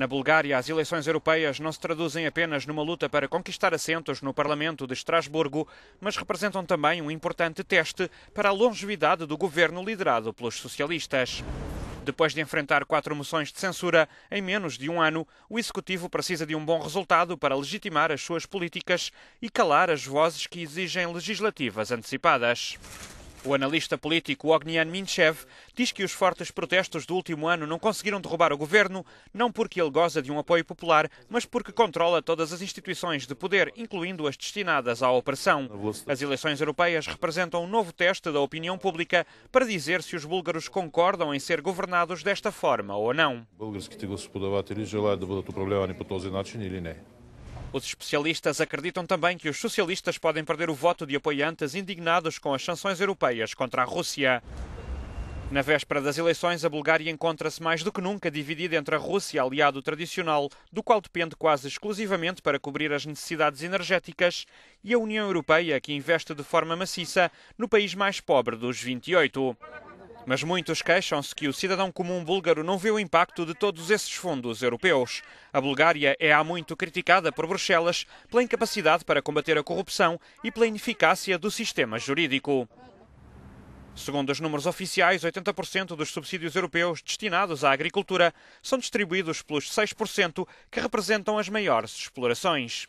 Na Bulgária, as eleições europeias não se traduzem apenas numa luta para conquistar assentos no Parlamento de Estrasburgo, mas representam também um importante teste para a longevidade do governo liderado pelos socialistas. Depois de enfrentar quatro moções de censura em menos de um ano, o Executivo precisa de um bom resultado para legitimar as suas políticas e calar as vozes que exigem legislativas antecipadas. O analista político Ognian Minchev diz que os fortes protestos do último ano não conseguiram derrubar o governo, não porque ele goza de um apoio popular, mas porque controla todas as instituições de poder, incluindo as destinadas à opressão. As eleições europeias representam um novo teste da opinião pública para dizer se os búlgaros concordam em ser governados desta forma ou não. Búlgaros que se podavatelji žele da budu upravljavani po os especialistas acreditam também que os socialistas podem perder o voto de apoiantes indignados com as sanções europeias contra a Rússia. Na véspera das eleições, a Bulgária encontra-se mais do que nunca dividida entre a Rússia, aliado tradicional, do qual depende quase exclusivamente para cobrir as necessidades energéticas, e a União Europeia, que investe de forma maciça no país mais pobre dos 28. Mas muitos queixam-se que o cidadão comum búlgaro não vê o impacto de todos esses fundos europeus. A Bulgária é há muito criticada por Bruxelas pela incapacidade para combater a corrupção e pela ineficácia do sistema jurídico. Segundo os números oficiais, 80% dos subsídios europeus destinados à agricultura são distribuídos pelos 6% que representam as maiores explorações.